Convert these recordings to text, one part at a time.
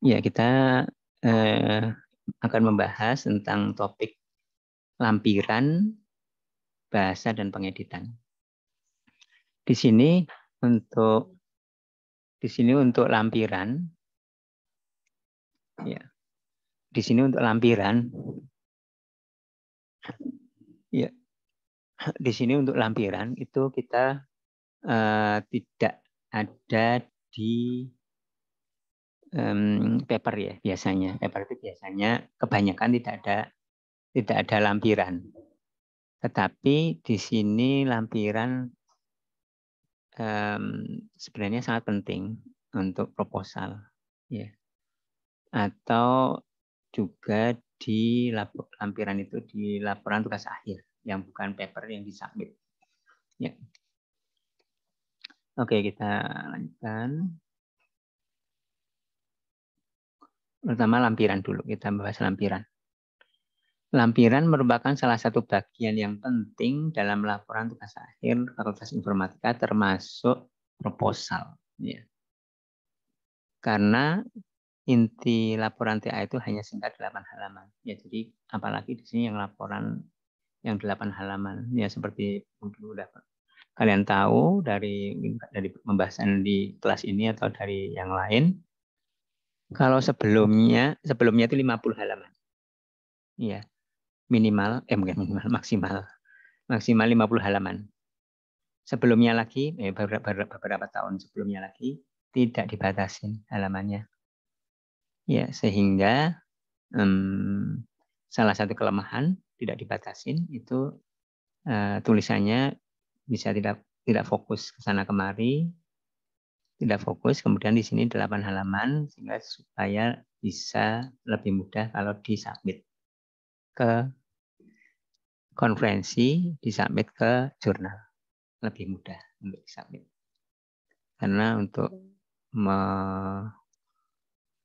Ya, kita eh, akan membahas tentang topik lampiran, bahasa, dan pengeditan. Di sini untuk di sini untuk lampiran, ya, di sini untuk lampiran, ya, di sini untuk lampiran itu kita eh, tidak ada di um, paper ya biasanya. Paper itu biasanya kebanyakan tidak ada tidak ada lampiran. Tetapi di sini lampiran um, sebenarnya sangat penting untuk proposal, ya. Atau juga di lampiran itu di laporan tugas akhir yang bukan paper yang disubmit. Ya. Oke, kita lanjutkan. Pertama lampiran dulu, kita bahas lampiran. Lampiran merupakan salah satu bagian yang penting dalam laporan tugas akhir Fakultas Informatika termasuk proposal. Ya. Karena inti laporan TA itu hanya singkat 8 halaman. Ya, jadi apalagi di sini yang laporan yang 8 halaman. Ya seperti mungkin kalian tahu dari dari pembahasan di kelas ini atau dari yang lain kalau sebelumnya, sebelumnya itu 50 halaman. ya Minimal, eh bukan minimal, maksimal. Maksimal 50 halaman. Sebelumnya lagi, eh, beberapa, beberapa tahun sebelumnya lagi, tidak dibatasi halamannya. Ya, sehingga um, salah satu kelemahan tidak dibatasin itu uh, tulisannya bisa tidak tidak fokus ke sana kemari tidak fokus. Kemudian di sini 8 halaman sehingga supaya bisa lebih mudah kalau disubmit ke konferensi, disubmit ke jurnal. Lebih mudah untuk disubmit. Karena untuk me,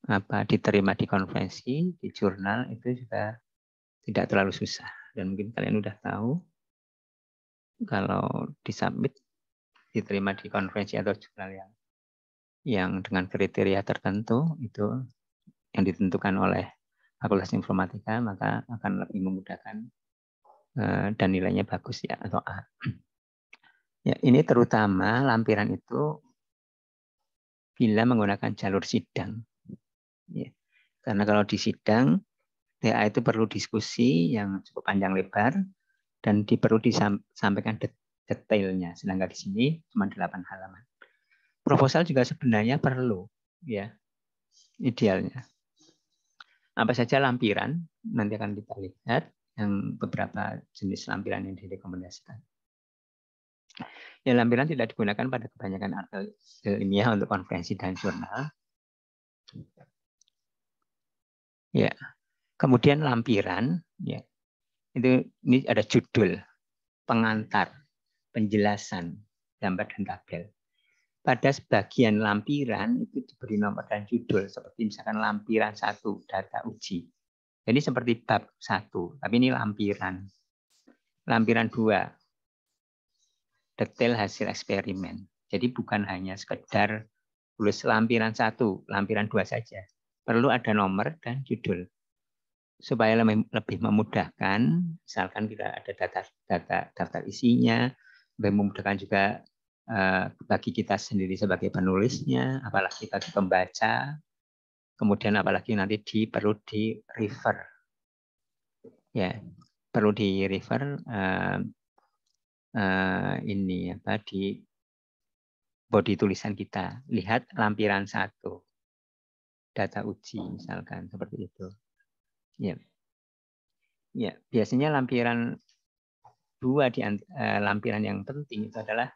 apa, diterima di konferensi, di jurnal itu juga tidak terlalu susah. Dan mungkin kalian sudah tahu kalau disubmit diterima di konferensi atau jurnal yang yang dengan kriteria tertentu itu yang ditentukan oleh fakultas informatika maka akan lebih memudahkan eh, dan nilainya bagus ya atau A. Ya, ini terutama lampiran itu bila menggunakan jalur sidang. Ya. Karena kalau di sidang TA itu perlu diskusi yang cukup panjang lebar dan diperlu disampaikan detailnya. Sedangkan di sini cuma 8 halaman proposal juga sebenarnya perlu ya idealnya. Apa saja lampiran nanti akan kita lihat yang beberapa jenis lampiran yang direkomendasikan. Ya, lampiran tidak digunakan pada kebanyakan artikel ilmiah untuk konferensi dan jurnal. Ya. Kemudian lampiran, ya. Itu ini ada judul, pengantar, penjelasan, gambar dan tabel pada sebagian lampiran itu diberi nomor dan judul seperti misalkan lampiran satu data uji. Jadi seperti bab satu, tapi ini lampiran. Lampiran dua, detail hasil eksperimen. Jadi bukan hanya sekedar tulis lampiran satu, lampiran dua saja. Perlu ada nomor dan judul supaya lebih memudahkan. Misalkan kita ada data data daftar isinya, lebih memudahkan juga Eh, bagi kita sendiri sebagai penulisnya, apalagi bagi pembaca, kemudian apalagi nanti di perlu di refer, ya perlu di refer uh, uh, ini apa di body tulisan kita. Lihat lampiran satu data uji misalkan seperti itu. Ya, ya biasanya lampiran dua di uh, lampiran yang penting itu adalah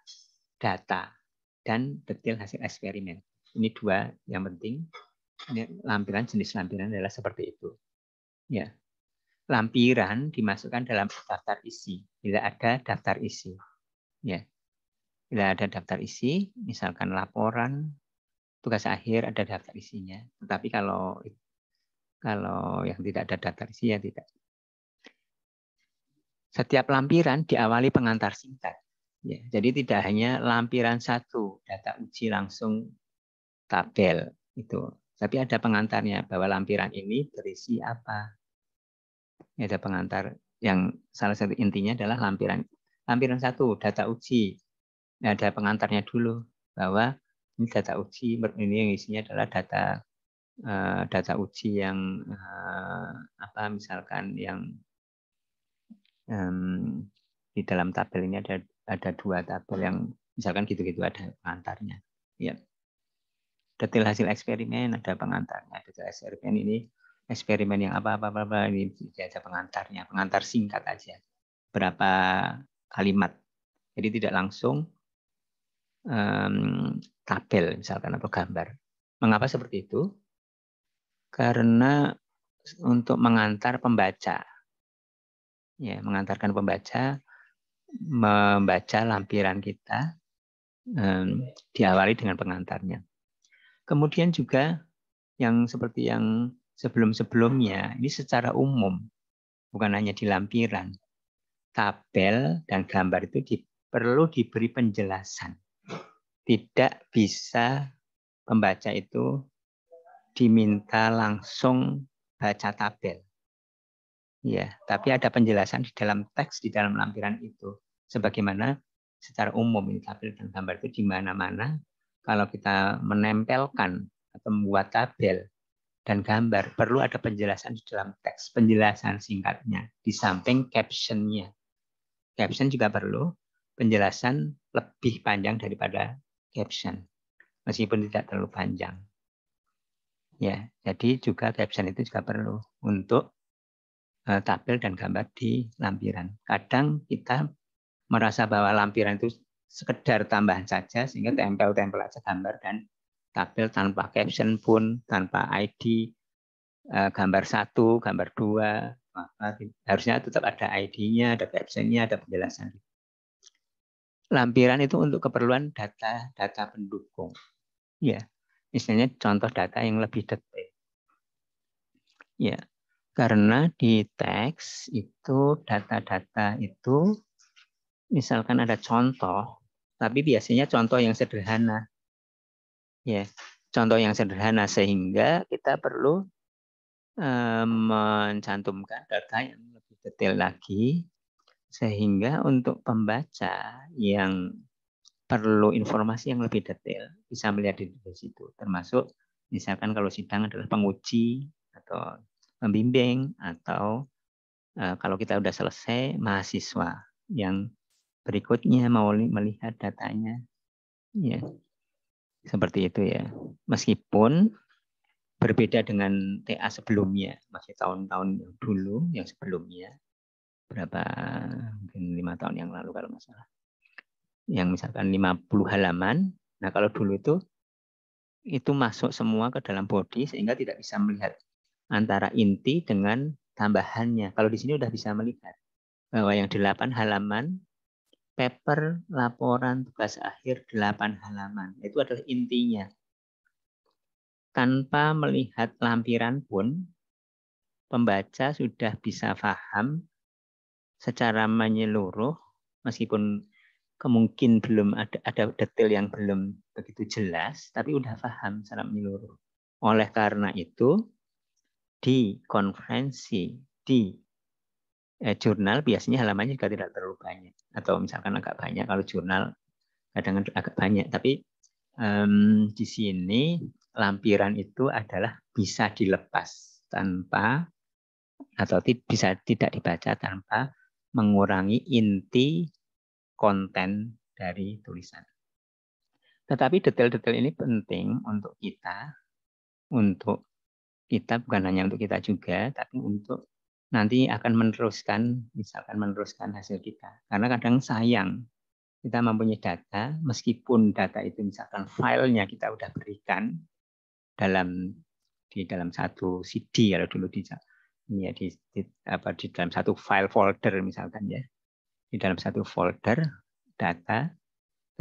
data dan detail hasil eksperimen. Ini dua yang penting. Ini lampiran jenis lampiran adalah seperti itu. Ya. Lampiran dimasukkan dalam daftar isi bila ada daftar isi. Ya. Bila ada daftar isi, misalkan laporan tugas akhir ada daftar isinya. Tetapi kalau kalau yang tidak ada daftar isi ya tidak. Setiap lampiran diawali pengantar singkat Ya, jadi tidak hanya lampiran satu data uji langsung tabel itu, tapi ada pengantarnya bahwa lampiran ini berisi apa. Ada pengantar yang salah satu intinya adalah lampiran lampiran satu data uji. Ada pengantarnya dulu bahwa ini data uji ini yang isinya adalah data eh, data uji yang eh, apa misalkan yang di dalam tabel ini ada ada dua tabel yang misalkan gitu-gitu ada pengantarnya. Ya. Detail hasil eksperimen ada pengantarnya. Detail eksperimen ini eksperimen yang apa-apa apa apa ini ada pengantarnya. Pengantar singkat aja. Berapa kalimat. Jadi tidak langsung um, tabel misalkan atau gambar. Mengapa seperti itu? Karena untuk mengantar pembaca. Ya, mengantarkan pembaca membaca lampiran kita um, diawali dengan pengantarnya. Kemudian juga yang seperti yang sebelum-sebelumnya, ini secara umum, bukan hanya di lampiran. Tabel dan gambar itu di, perlu diberi penjelasan. Tidak bisa pembaca itu diminta langsung baca tabel. Ya, tapi ada penjelasan di dalam teks, di dalam lampiran itu. Sebagaimana secara umum ini tabel dan gambar itu di mana-mana kalau kita menempelkan atau membuat tabel dan gambar perlu ada penjelasan di dalam teks, penjelasan singkatnya di samping captionnya. Caption juga perlu penjelasan lebih panjang daripada caption, meskipun tidak terlalu panjang. Ya, jadi juga caption itu juga perlu untuk Eh, tabel dan gambar di lampiran. Kadang kita merasa bahwa lampiran itu sekedar tambahan saja sehingga tempel-tempel saja gambar dan tabel tanpa caption pun, tanpa ID, eh, gambar satu, gambar dua, gitu. harusnya tetap ada ID-nya, ada captionnya, ada penjelasan. Lampiran itu untuk keperluan data-data pendukung. Ya, misalnya contoh data yang lebih detail. Ya, karena di teks itu data-data itu misalkan ada contoh, tapi biasanya contoh yang sederhana. Ya, contoh yang sederhana sehingga kita perlu eh, mencantumkan data yang lebih detail lagi sehingga untuk pembaca yang perlu informasi yang lebih detail bisa melihat di situ termasuk misalkan kalau sidang adalah penguji atau membimbing atau uh, kalau kita sudah selesai mahasiswa yang berikutnya mau melihat datanya ya seperti itu ya meskipun berbeda dengan TA sebelumnya masih tahun-tahun yang dulu yang sebelumnya berapa mungkin lima tahun yang lalu kalau nggak salah yang misalkan 50 halaman nah kalau dulu itu itu masuk semua ke dalam body sehingga tidak bisa melihat antara inti dengan tambahannya. Kalau di sini sudah bisa melihat bahwa yang 8 halaman paper laporan tugas akhir 8 halaman itu adalah intinya. Tanpa melihat lampiran pun pembaca sudah bisa paham secara menyeluruh meskipun kemungkin belum ada ada detail yang belum begitu jelas tapi sudah paham secara menyeluruh. Oleh karena itu di konferensi, di eh, jurnal biasanya halamannya juga tidak terlalu banyak atau misalkan agak banyak kalau jurnal kadang kadang agak banyak tapi um, di sini lampiran itu adalah bisa dilepas tanpa atau bisa tidak dibaca tanpa mengurangi inti konten dari tulisan. Tetapi detail-detail ini penting untuk kita untuk kita bukan hanya untuk kita juga, tapi untuk nanti akan meneruskan, misalkan meneruskan hasil kita. Karena kadang sayang kita mempunyai data, meskipun data itu misalkan filenya kita udah berikan dalam di dalam satu CD atau dulu di ya di, di apa di dalam satu file folder misalkan ya di dalam satu folder data,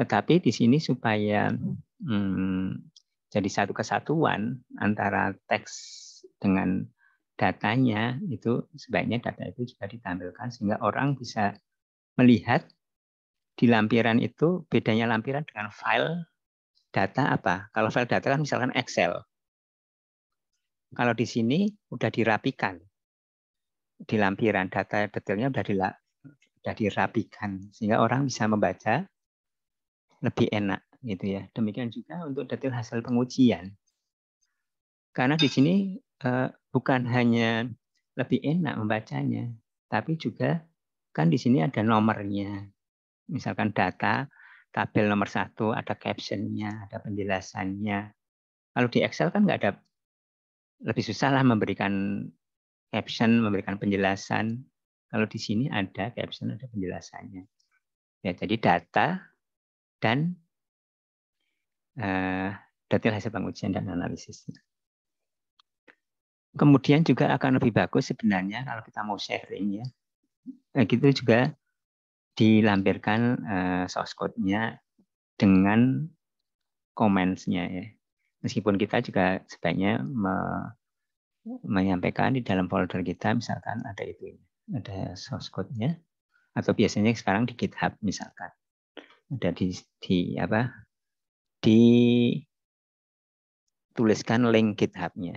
tetapi di sini supaya hmm, jadi satu kesatuan antara teks dengan datanya itu sebaiknya data itu juga ditampilkan sehingga orang bisa melihat di lampiran itu bedanya lampiran dengan file data apa. Kalau file data kan misalkan Excel. Kalau di sini udah dirapikan. Di lampiran data detailnya udah, dirapikan sehingga orang bisa membaca lebih enak gitu ya. Demikian juga untuk detail hasil pengujian. Karena di sini eh, bukan hanya lebih enak membacanya, tapi juga kan di sini ada nomornya. Misalkan data, tabel nomor satu, ada captionnya, ada penjelasannya. Kalau di Excel kan nggak ada, lebih susah lah memberikan caption, memberikan penjelasan. Kalau di sini ada caption, ada penjelasannya. Ya, jadi data dan Eh, detail hasil pengujian dan analisisnya. Kemudian juga akan lebih bagus sebenarnya kalau kita mau sharing ya. Nah, gitu juga dilampirkan uh, source code-nya dengan comments-nya ya. Meskipun kita juga sebaiknya me menyampaikan di dalam folder kita misalkan ada itu ada source code-nya atau biasanya sekarang di GitHub misalkan ada di, di apa dituliskan link GitHub-nya.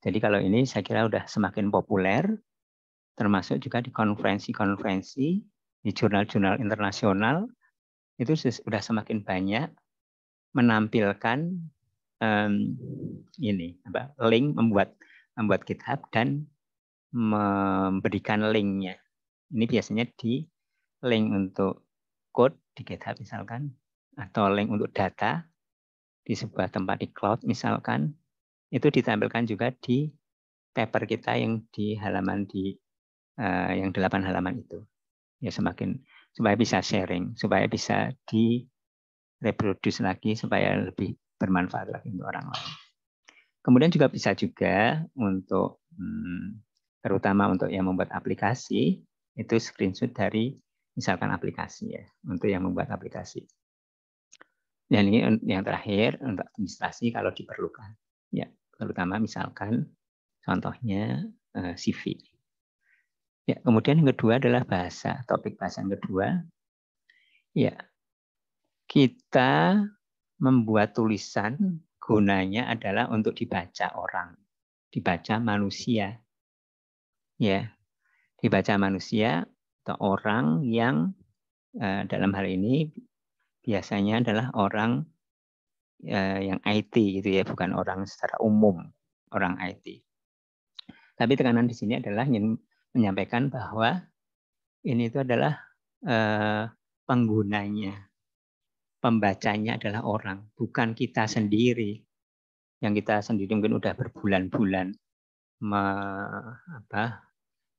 Jadi kalau ini saya kira sudah semakin populer, termasuk juga di konferensi-konferensi, di jurnal-jurnal internasional, itu sudah semakin banyak menampilkan um, ini apa, link membuat membuat GitHub dan memberikan linknya. Ini biasanya di link untuk code di GitHub misalkan atau link untuk data di sebuah tempat di cloud misalkan, itu ditampilkan juga di paper kita yang di halaman di uh, yang delapan halaman itu. Ya semakin supaya bisa sharing, supaya bisa di reproduce lagi supaya lebih bermanfaat lagi untuk orang lain. Kemudian juga bisa juga untuk hmm, terutama untuk yang membuat aplikasi itu screenshot dari misalkan aplikasi ya untuk yang membuat aplikasi. Dan ini yang terakhir untuk administrasi kalau diperlukan. Ya, terutama misalkan contohnya eh, CV. Ya, kemudian yang kedua adalah bahasa, topik bahasa yang kedua. Ya. Kita membuat tulisan gunanya adalah untuk dibaca orang, dibaca manusia. Ya. Dibaca manusia atau orang yang eh, dalam hal ini biasanya adalah orang uh, yang IT gitu ya, bukan orang secara umum, orang IT. Tapi tekanan di sini adalah ingin menyampaikan bahwa ini itu adalah uh, penggunanya, pembacanya adalah orang, bukan kita sendiri. Yang kita sendiri mungkin udah berbulan-bulan me,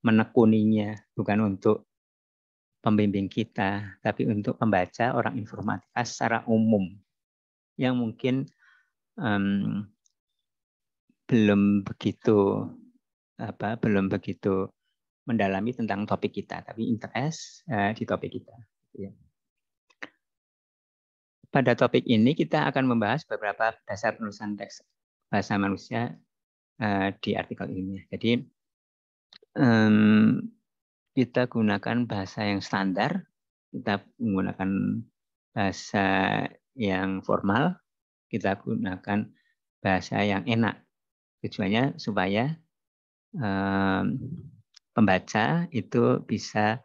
menekuninya, bukan untuk pembimbing kita, tapi untuk pembaca orang informatika secara umum yang mungkin um, belum begitu apa belum begitu mendalami tentang topik kita, tapi interest uh, di topik kita. Gitu ya. Pada topik ini kita akan membahas beberapa dasar penulisan teks bahasa manusia uh, di artikel ini. Jadi um, kita gunakan bahasa yang standar, kita menggunakan bahasa yang formal, kita gunakan bahasa yang enak. Tujuannya supaya um, pembaca itu bisa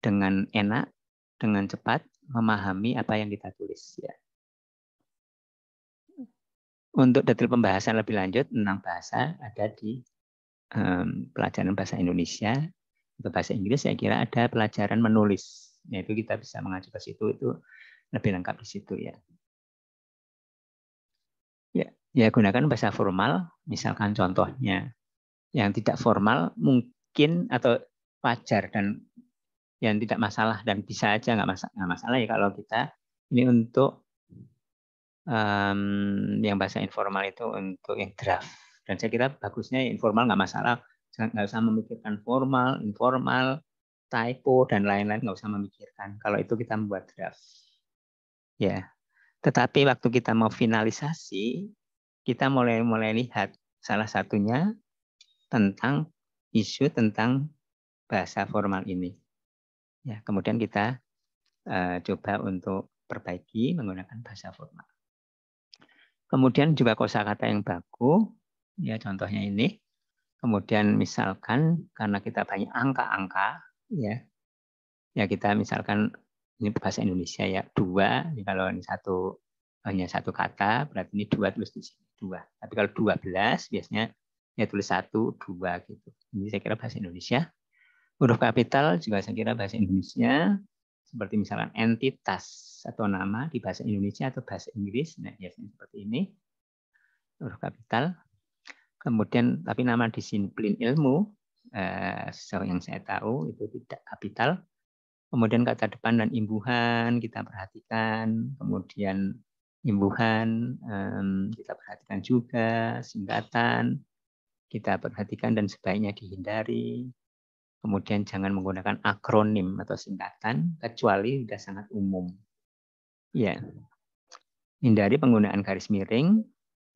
dengan enak, dengan cepat memahami apa yang kita tulis. Ya. Untuk detail pembahasan lebih lanjut tentang bahasa ada di um, pelajaran bahasa Indonesia untuk bahasa Inggris saya kira ada pelajaran menulis. Yaitu kita bisa mengacu ke situ itu lebih lengkap di situ ya. Ya, ya gunakan bahasa formal, misalkan contohnya yang tidak formal mungkin atau wajar dan yang tidak masalah dan bisa aja nggak masalah, masalah ya kalau kita ini untuk um, yang bahasa informal itu untuk yang draft dan saya kira bagusnya informal nggak masalah nggak usah memikirkan formal, informal, typo dan lain-lain nggak usah memikirkan. Kalau itu kita membuat draft. Ya. Tetapi waktu kita mau finalisasi, kita mulai mulai lihat salah satunya tentang isu tentang bahasa formal ini. Ya, kemudian kita uh, coba untuk perbaiki menggunakan bahasa formal. Kemudian juga kosakata yang baku, ya contohnya ini. Kemudian misalkan karena kita banyak angka-angka ya. Ya kita misalkan ini bahasa Indonesia ya dua ini ya, kalau ini satu hanya satu kata berarti ini dua tulis di sini dua tapi kalau dua belas biasanya ya tulis satu dua gitu ini saya kira bahasa Indonesia huruf kapital juga saya kira bahasa Indonesia seperti misalkan entitas atau nama di bahasa Indonesia atau bahasa Inggris nah biasanya seperti ini huruf kapital Kemudian tapi nama disiplin ilmu eh, sejauh yang saya tahu itu tidak kapital. Kemudian kata depan dan imbuhan kita perhatikan, kemudian imbuhan kita perhatikan juga, singkatan kita perhatikan dan sebaiknya dihindari. Kemudian jangan menggunakan akronim atau singkatan kecuali sudah sangat umum. Ya. Hindari penggunaan garis miring,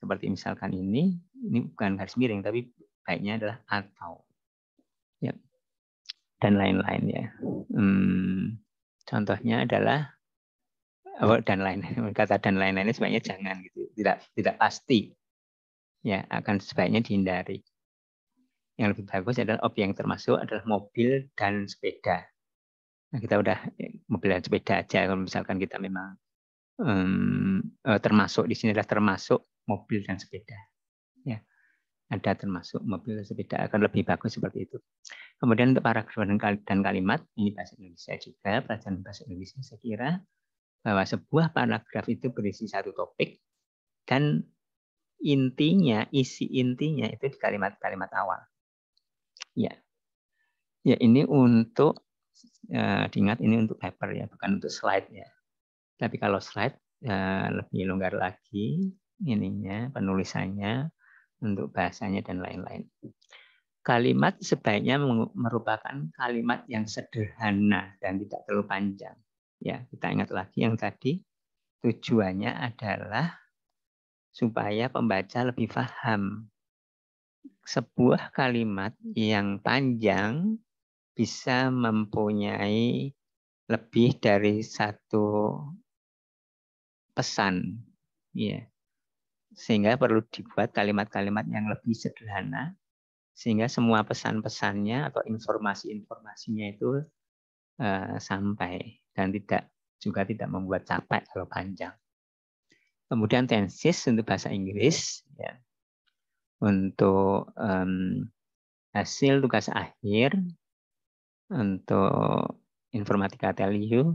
seperti misalkan ini, ini bukan garis miring, tapi baiknya adalah atau. Ya. Dan lain-lain ya. Hmm, contohnya adalah oh, dan lain lain kata dan lain-lainnya sebaiknya jangan gitu tidak tidak pasti ya akan sebaiknya dihindari yang lebih bagus adalah objek yang termasuk adalah mobil dan sepeda nah, kita udah ya, mobil dan sepeda aja kalau misalkan kita memang hmm, oh, termasuk di sini adalah termasuk mobil dan sepeda. Ya, ada termasuk mobil dan sepeda akan lebih bagus seperti itu. Kemudian untuk paragraf dan kalimat, ini bahasa Indonesia juga, pelajaran bahasa Indonesia saya kira bahwa sebuah paragraf itu berisi satu topik dan intinya, isi intinya itu di kalimat-kalimat awal. Ya, ya ini untuk eh, diingat ini untuk paper ya, bukan untuk slide ya. Tapi kalau slide eh, lebih longgar lagi, ininya, penulisannya, untuk bahasanya dan lain-lain. Kalimat sebaiknya merupakan kalimat yang sederhana dan tidak terlalu panjang. Ya, kita ingat lagi yang tadi tujuannya adalah supaya pembaca lebih paham. Sebuah kalimat yang panjang bisa mempunyai lebih dari satu pesan. Ya. Sehingga perlu dibuat kalimat-kalimat yang lebih sederhana sehingga semua pesan-pesannya atau informasi-informasinya itu uh, sampai dan tidak juga tidak membuat capek kalau panjang. Kemudian tensis untuk bahasa Inggris ya. Untuk um, hasil tugas akhir untuk informatika TLU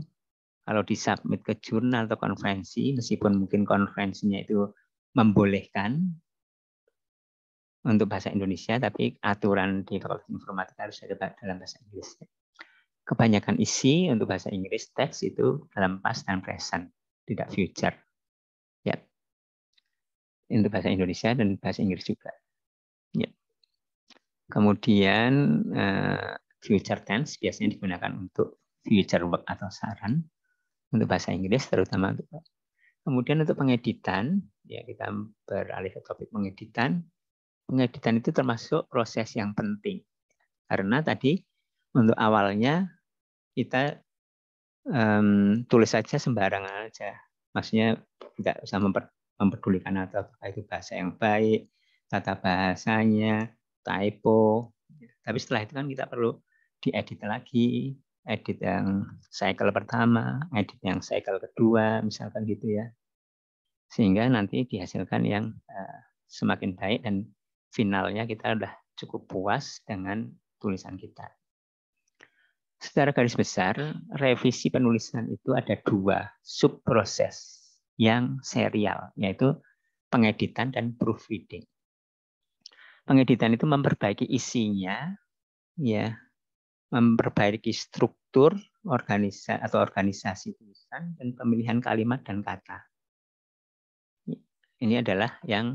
kalau disubmit ke jurnal atau konferensi meskipun mungkin konferensinya itu membolehkan untuk bahasa Indonesia, tapi aturan di Fakultas Informatika harus ada dalam bahasa Inggris. Kebanyakan isi untuk bahasa Inggris teks itu dalam past dan present, tidak future. Ya. Untuk bahasa Indonesia dan bahasa Inggris juga. Ya. Kemudian eh, future tense biasanya digunakan untuk future work atau saran untuk bahasa Inggris terutama untuk Kemudian untuk pengeditan ya kita beralih ke topik pengeditan. Pengeditan itu termasuk proses yang penting karena tadi untuk awalnya kita um, tulis saja sembarangan aja, maksudnya tidak usah memper, memperdulikan atau itu bahasa yang baik, tata bahasanya, typo. Tapi setelah itu kan kita perlu diedit lagi, edit yang cycle pertama, edit yang cycle kedua, misalkan gitu ya sehingga nanti dihasilkan yang eh, semakin baik dan finalnya kita sudah cukup puas dengan tulisan kita. Secara garis besar, revisi penulisan itu ada dua subproses yang serial, yaitu pengeditan dan proofreading. Pengeditan itu memperbaiki isinya, ya, memperbaiki struktur organisa atau organisasi tulisan dan pemilihan kalimat dan kata. Ini adalah yang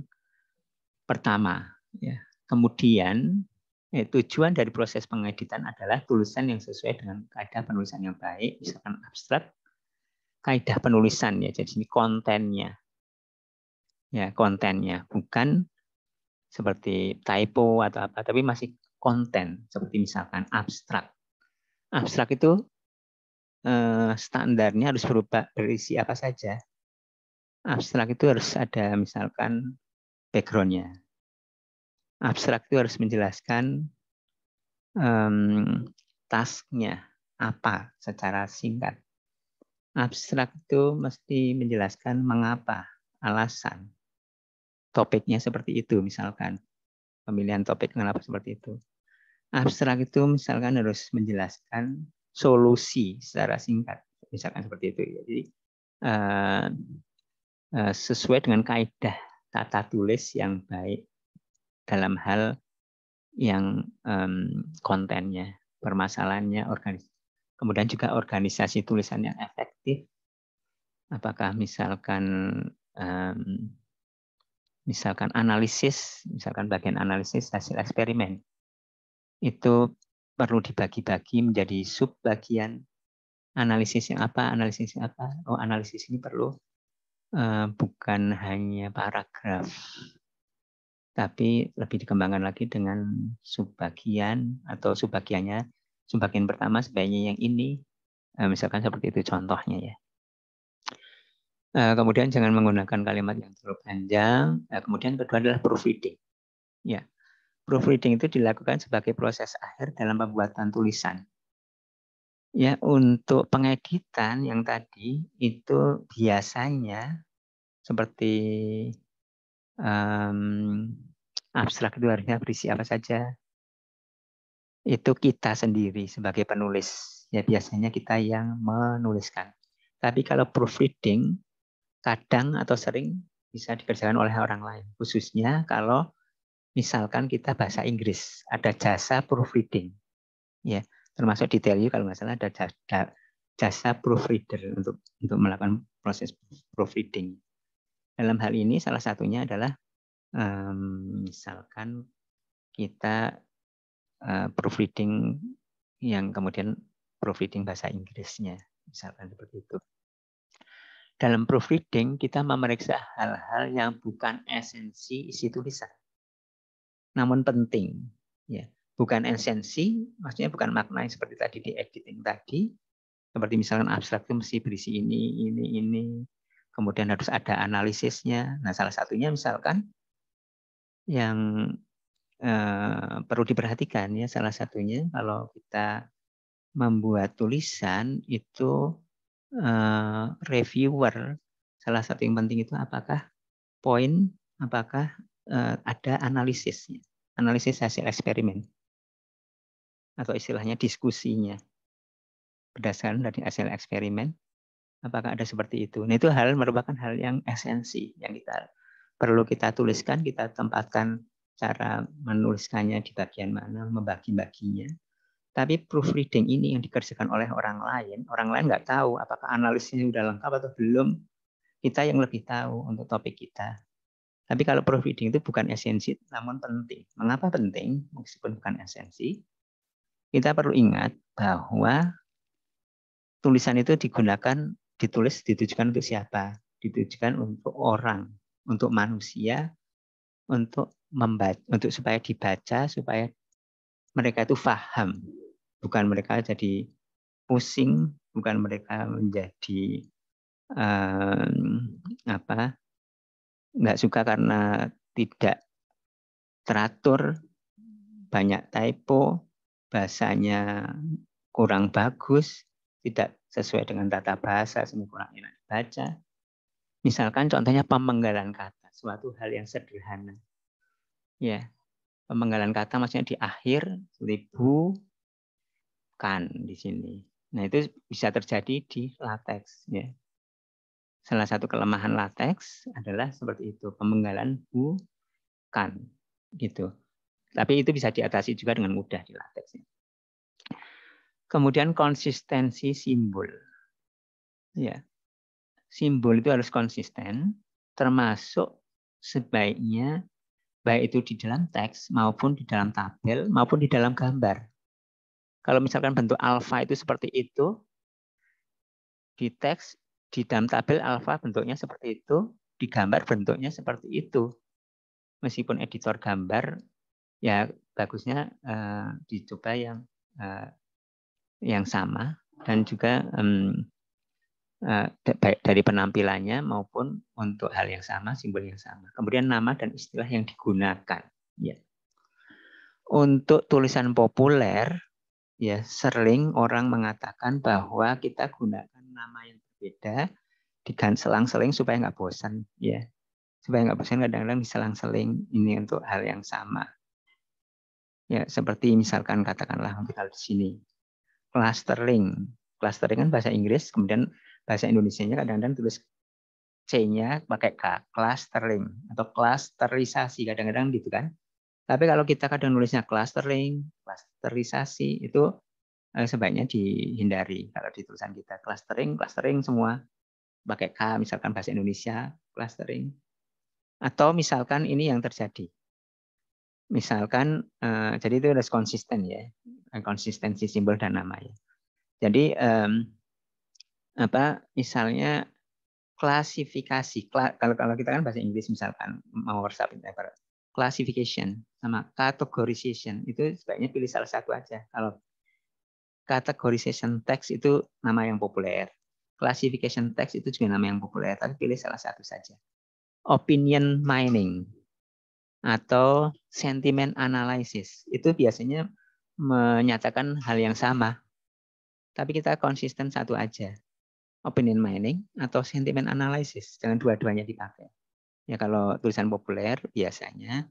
pertama. Ya. Kemudian eh, tujuan dari proses pengeditan adalah tulisan yang sesuai dengan kaidah penulisan yang baik, misalkan abstrak, kaidah penulisan ya. Jadi ini kontennya, ya kontennya, bukan seperti typo atau apa, tapi masih konten seperti misalkan abstrak. Abstrak itu eh, standarnya harus berupa berisi apa saja abstrak itu harus ada misalkan backgroundnya. Abstrak itu harus menjelaskan um, tasknya apa secara singkat. Abstrak itu mesti menjelaskan mengapa, alasan. Topiknya seperti itu misalkan. Pemilihan topik mengapa seperti itu. Abstrak itu misalkan harus menjelaskan solusi secara singkat. Misalkan seperti itu. Jadi Eh, sesuai dengan kaidah tata tulis yang baik dalam hal yang um, kontennya, permasalahannya, organis kemudian juga organisasi tulisan yang efektif. Apakah misalkan um, misalkan analisis, misalkan bagian analisis hasil eksperimen itu perlu dibagi-bagi menjadi sub bagian analisis yang apa, analisis yang apa. Oh, analisis ini perlu Eh, bukan hanya paragraf, tapi lebih dikembangkan lagi dengan subbagian atau subbagiannya. Subbagian pertama sebaiknya yang ini, eh, misalkan seperti itu contohnya ya. Eh, kemudian jangan menggunakan kalimat yang terlalu panjang. Uh, kemudian kedua adalah proofreading. Ya, proofreading itu dilakukan sebagai proses akhir dalam pembuatan tulisan. Ya, untuk pengeditan yang tadi itu biasanya seperti um, abstrak itu harusnya berisi apa saja. Itu kita sendiri sebagai penulis. Ya biasanya kita yang menuliskan. Tapi kalau proofreading kadang atau sering bisa dikerjakan oleh orang lain. Khususnya kalau misalkan kita bahasa Inggris, ada jasa proofreading. Ya, termasuk detail you kalau nggak salah ada jasa, jasa proofreader untuk untuk melakukan proses proofreading. Dalam hal ini salah satunya adalah um, misalkan kita uh, proofreading yang kemudian proofreading bahasa Inggrisnya, misalkan seperti itu. Dalam proofreading kita memeriksa hal-hal yang bukan esensi isi tulisan, namun penting. Ya bukan esensi, maksudnya bukan makna yang seperti tadi di editing tadi. Seperti misalkan abstrak itu mesti berisi ini, ini, ini. Kemudian harus ada analisisnya. Nah, salah satunya misalkan yang eh, perlu diperhatikan ya salah satunya kalau kita membuat tulisan itu eh, reviewer salah satu yang penting itu apakah poin apakah eh, ada analisisnya analisis hasil eksperimen atau istilahnya diskusinya berdasarkan dari hasil eksperimen apakah ada seperti itu nah itu hal merupakan hal yang esensi yang kita perlu kita tuliskan kita tempatkan cara menuliskannya di bagian mana membagi-baginya tapi proofreading ini yang dikerjakan oleh orang lain orang lain nggak tahu apakah analisisnya sudah lengkap atau belum kita yang lebih tahu untuk topik kita tapi kalau proofreading itu bukan esensi namun penting mengapa penting meskipun bukan esensi kita perlu ingat bahwa tulisan itu digunakan, ditulis ditujukan untuk siapa? Ditujukan untuk orang, untuk manusia, untuk membaca, untuk supaya dibaca, supaya mereka itu faham, bukan mereka jadi pusing, bukan mereka menjadi um, apa nggak suka karena tidak teratur, banyak typo, bahasanya kurang bagus, tidak sesuai dengan tata bahasa, semua kurang enak dibaca. Misalkan contohnya pemenggalan kata, suatu hal yang sederhana. Ya, pemenggalan kata maksudnya di akhir ribu kan di sini. Nah itu bisa terjadi di latex. Ya. Salah satu kelemahan latex adalah seperti itu pemenggalan bukan gitu. Tapi itu bisa diatasi juga dengan mudah di latex. Kemudian konsistensi simbol. Ya. Simbol itu harus konsisten, termasuk sebaiknya baik itu di dalam teks maupun di dalam tabel maupun di dalam gambar. Kalau misalkan bentuk alfa itu seperti itu, di teks, di dalam tabel alfa bentuknya seperti itu, di gambar bentuknya seperti itu. Meskipun editor gambar ya bagusnya uh, dicoba yang uh, yang sama dan juga um, uh, baik dari penampilannya maupun untuk hal yang sama simbol yang sama kemudian nama dan istilah yang digunakan ya untuk tulisan populer ya sering orang mengatakan bahwa kita gunakan nama yang berbeda selang seling supaya nggak bosan ya supaya nggak bosan kadang-kadang diselang-seling ini untuk hal yang sama Ya, seperti misalkan katakanlah kita di sini clustering. Clustering kan bahasa Inggris, kemudian bahasa Indonesia-nya kadang-kadang tulis C-nya pakai K, clustering atau clusterisasi kadang-kadang gitu kan. Tapi kalau kita kadang nulisnya clustering, clusterisasi itu eh, sebaiknya dihindari kalau di tulisan kita clustering, clustering semua pakai K misalkan bahasa Indonesia clustering. Atau misalkan ini yang terjadi misalkan uh, jadi itu harus konsisten ya eh, konsistensi simbol dan nama ya jadi um, apa misalnya klasifikasi kla, kalau kalau kita kan bahasa Inggris misalkan mau WhatsApp classification sama categorization itu sebaiknya pilih salah satu aja kalau categorization text itu nama yang populer classification text itu juga nama yang populer tapi pilih salah satu saja opinion mining atau sentiment analysis Itu biasanya menyatakan hal yang sama. Tapi kita konsisten satu aja. Opinion mining atau sentiment analysis Jangan dua-duanya dipakai. Ya kalau tulisan populer biasanya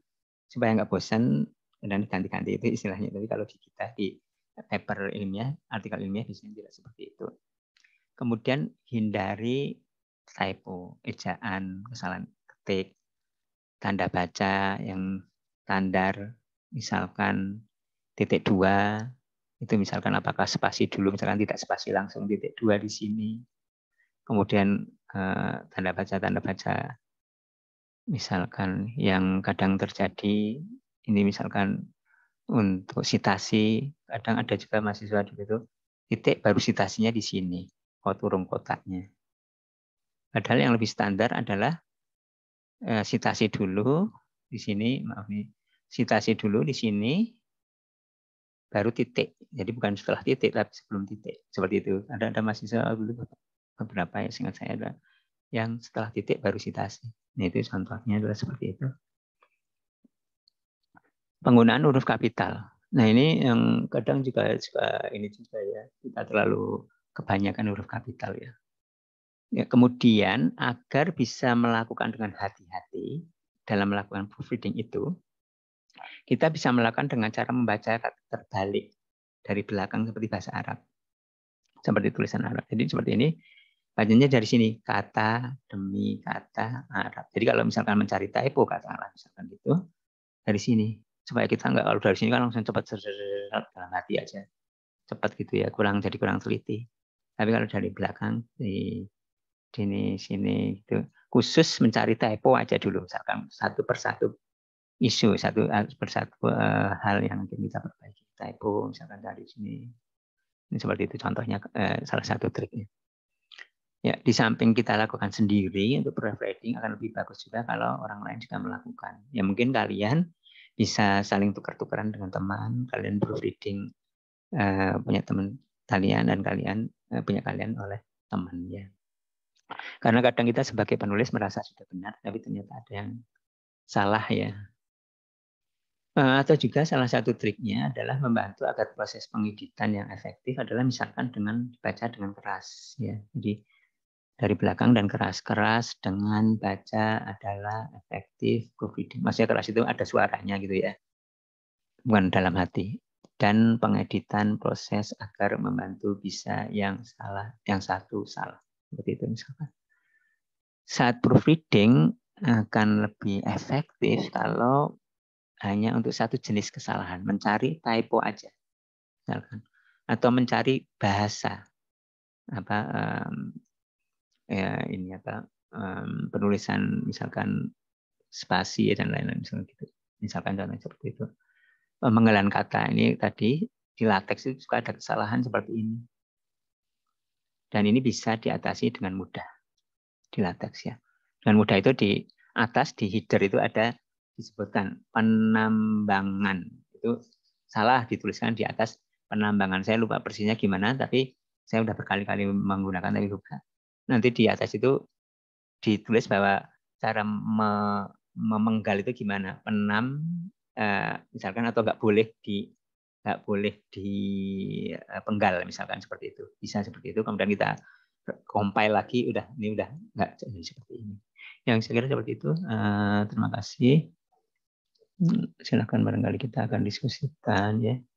supaya nggak bosan dan ganti-ganti itu istilahnya. Tapi kalau di kita di paper ilmiah, artikel ilmiah biasanya tidak seperti itu. Kemudian hindari typo, ejaan, kesalahan ketik, tanda baca yang standar, misalkan titik dua, itu misalkan apakah spasi dulu, misalkan tidak spasi langsung titik dua di sini. Kemudian eh, tanda baca tanda baca misalkan yang kadang terjadi ini misalkan untuk sitasi kadang ada juga mahasiswa di situ titik baru sitasinya di sini koturung kotaknya padahal yang lebih standar adalah eh, dulu di sini, maaf nih, sitasi dulu di sini, baru titik. Jadi bukan setelah titik, tapi sebelum titik. Seperti itu. Ada ada mahasiswa dulu beberapa ya, singkat saya ada yang setelah titik baru sitasi. Nah, itu contohnya adalah seperti itu. Penggunaan huruf kapital. Nah ini yang kadang juga suka ini juga ya kita terlalu kebanyakan huruf kapital ya. Ya, kemudian agar bisa melakukan dengan hati-hati dalam melakukan proofreading itu, kita bisa melakukan dengan cara membaca terbalik dari belakang seperti bahasa Arab. Seperti tulisan Arab. Jadi seperti ini, bacanya dari sini, kata demi kata Arab. Jadi kalau misalkan mencari typo Arab, misalkan gitu, dari sini. Supaya kita nggak kalau dari sini kan langsung cepat dalam hati aja. Cepat gitu ya, kurang jadi kurang teliti. Tapi kalau dari belakang, di sini sini gitu khusus mencari typo aja dulu misalkan satu persatu isu satu eh, persatu eh, hal yang mungkin kita perbaiki typo misalkan dari sini ini seperti itu contohnya eh, salah satu triknya ya di samping kita lakukan sendiri untuk proofreading akan lebih bagus juga kalau orang lain juga melakukan ya mungkin kalian bisa saling tukar-tukaran dengan teman kalian proofreading uh, punya teman kalian dan kalian punya kalian oleh teman ya karena kadang kita sebagai penulis merasa sudah benar, tapi ternyata ada yang salah ya. Eh, atau juga salah satu triknya adalah membantu agar proses pengeditan yang efektif adalah misalkan dengan baca dengan keras ya. Jadi dari belakang dan keras-keras dengan baca adalah efektif Maksudnya keras itu ada suaranya gitu ya. Bukan dalam hati. Dan pengeditan proses agar membantu bisa yang salah, yang satu salah seperti itu misalkan. Saat proofreading akan lebih efektif kalau hanya untuk satu jenis kesalahan, mencari typo aja, misalkan, atau mencari bahasa apa um, ya ini apa um, penulisan misalkan spasi dan lain-lain misalkan gitu. Misalkan contoh seperti itu. Pemenggalan kata ini tadi di latex itu juga ada kesalahan seperti ini. Dan ini bisa diatasi dengan mudah di latex ya. Dengan mudah itu di atas di header itu ada disebutkan penambangan. Itu salah dituliskan di atas penambangan. Saya lupa persisnya gimana tapi saya sudah berkali-kali menggunakan tapi lupa. Nanti di atas itu ditulis bahwa cara me memenggal itu gimana penam eh, misalkan atau nggak boleh di nggak boleh dipenggal eh, misalkan seperti itu bisa seperti itu kemudian kita compile lagi udah ini udah nggak jadi seperti ini yang saya kira seperti itu eh, terima kasih hmm, silahkan barangkali kita akan diskusikan ya